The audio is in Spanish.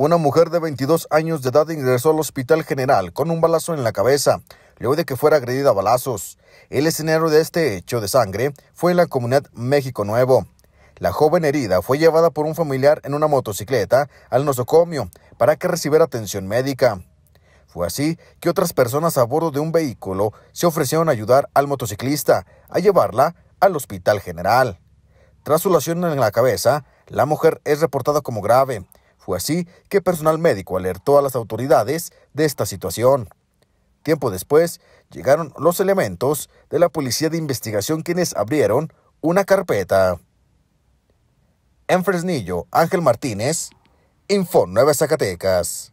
Una mujer de 22 años de edad ingresó al Hospital General con un balazo en la cabeza, luego de que fuera agredida a balazos. El escenario de este hecho de sangre fue en la comunidad México Nuevo. La joven herida fue llevada por un familiar en una motocicleta al nosocomio para que recibiera atención médica. Fue así que otras personas a bordo de un vehículo se ofrecieron a ayudar al motociclista a llevarla al Hospital General. Tras su lesión en la cabeza, la mujer es reportada como grave fue así que personal médico alertó a las autoridades de esta situación. Tiempo después, llegaron los elementos de la Policía de Investigación quienes abrieron una carpeta. En Fresnillo, Ángel Martínez, Info 9 Zacatecas.